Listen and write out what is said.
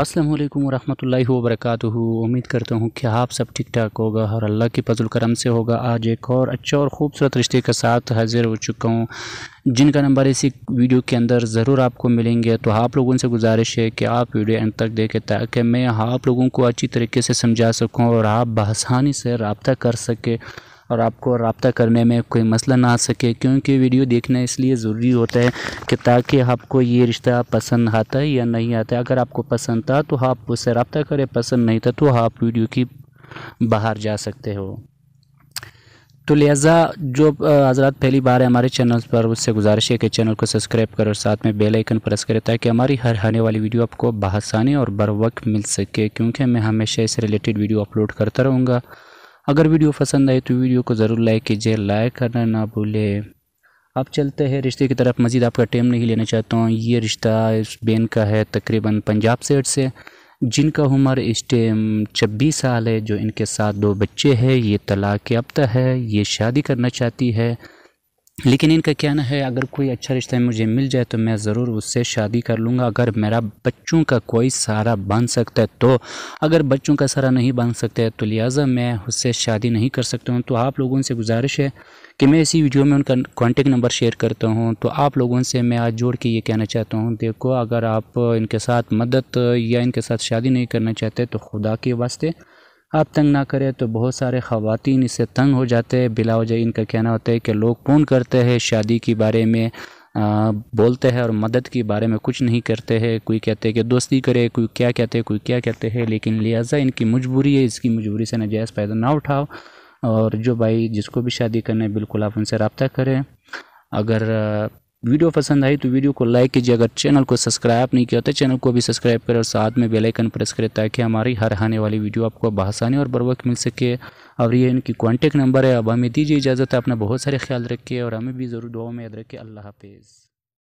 असलम वरहमल वरक उम्मीद करता हूँ कि आप सब ठीक ठाक होगा और अल्लाह के फजल करम से होगा आज एक और अच्छा और ख़ूबसूरत रिश्ते के साथ हाज़िर हो चुका हूँ जिनका नंबर इसी वीडियो के अंदर ज़रूर आपको मिलेंगे तो आप लोगों से गुजारिश है कि आप वीडियो एंड तक देखें ताकि मैं आप लोगों को अच्छी तरीके से समझा सकूँ और आप बसानी से रबता कर सकें और आपको रबता करने में कोई मसला ना आ सके क्योंकि वीडियो देखना इसलिए ज़रूरी होता है कि ताकि आपको ये रिश्ता पसंद आता है या नहीं आता है अगर आपको पसंद था तो आप उससे रबता करें पसंद नहीं था तो आप वीडियो की बाहर जा सकते हो तो लिहाजा जो हज़रा पहली बार है हमारे चैनल पर उससे गुजारिश है कि चैनल को सब्सक्राइब करें और साथ में बेल आइकन प्रेस करें ताकि हमारी हर आने वाली वीडियो आपको बहसानी और बर वक्त मिल सके क्योंकि मैं हमेशा इस रिलेटेड वीडियो अपलोड करता रहूँगा अगर वीडियो पसंद आए तो वीडियो को ज़रूर लाइक कीजिए लाइक करना ना भूलें अब चलते हैं रिश्ते की तरफ मज़ीद आपका टाइम नहीं लेना चाहता हूँ ये रिश्ता इस बेन का है तकरीबन पंजाब सेट से जिनका उम्र इस टाइम छब्बीस साल है जो इनके साथ दो बच्चे हैं ये तलाक़ याफ्ता है ये शादी करना चाहती है लेकिन इनका कहना है अगर कोई अच्छा रिश्ता मुझे मिल जाए तो मैं ज़रूर उससे शादी कर लूँगा अगर मेरा बच्चों का कोई सारा बन सकता है तो अगर बच्चों का सारा नहीं बन सकता है तो लिहाजा मैं उससे शादी नहीं कर सकता हूँ तो आप लोगों से गुजारिश है कि मैं इसी वीडियो में उनका कॉन्टेक्ट नंबर शेयर करता हूँ तो आप लोगों से मैं आज जोड़ के ये कहना चाहता हूँ देखो अगर आप इनके साथ मदद या इनके साथ शादी नहीं करना चाहते तो खुदा के वास्ते आप तंग ना करें तो बहुत सारे ख़वान इससे तंग हो जाते हैं वजह इनका कहना होता है कि लोग फ़ोन करते हैं शादी के बारे में आ, बोलते हैं और मदद के बारे में कुछ नहीं करते हैं कोई कहते हैं कि दोस्ती करे कोई क्या कहते हैं कोई क्या कहते हैं लेकिन लिहाजा इनकी मजबूरी है इसकी मजबूरी से नजायज़ फ़ायदा ना उठाओ और जो भाई जिसको भी शादी करना है बिल्कुल आप उनसे रबता करें अगर वीडियो पसंद आई तो वीडियो को लाइक कीजिए अगर चैनल को सब्सक्राइब नहीं किया तो चैनल को भी सब्सक्राइब करें और साथ में बेल आइकन प्रेस करें ताकि हमारी हर आने वाली वीडियो आपको बहसानी और बर्वक मिल सके और ये इनकी कॉन्टेक्ट नंबर है अब हमें दीजिए इजाज़त है अपना बहुत सारे ख्याल रखिए और हमें भी ज़रूर दुआ में याद रखिए अल्लाह हाफिज़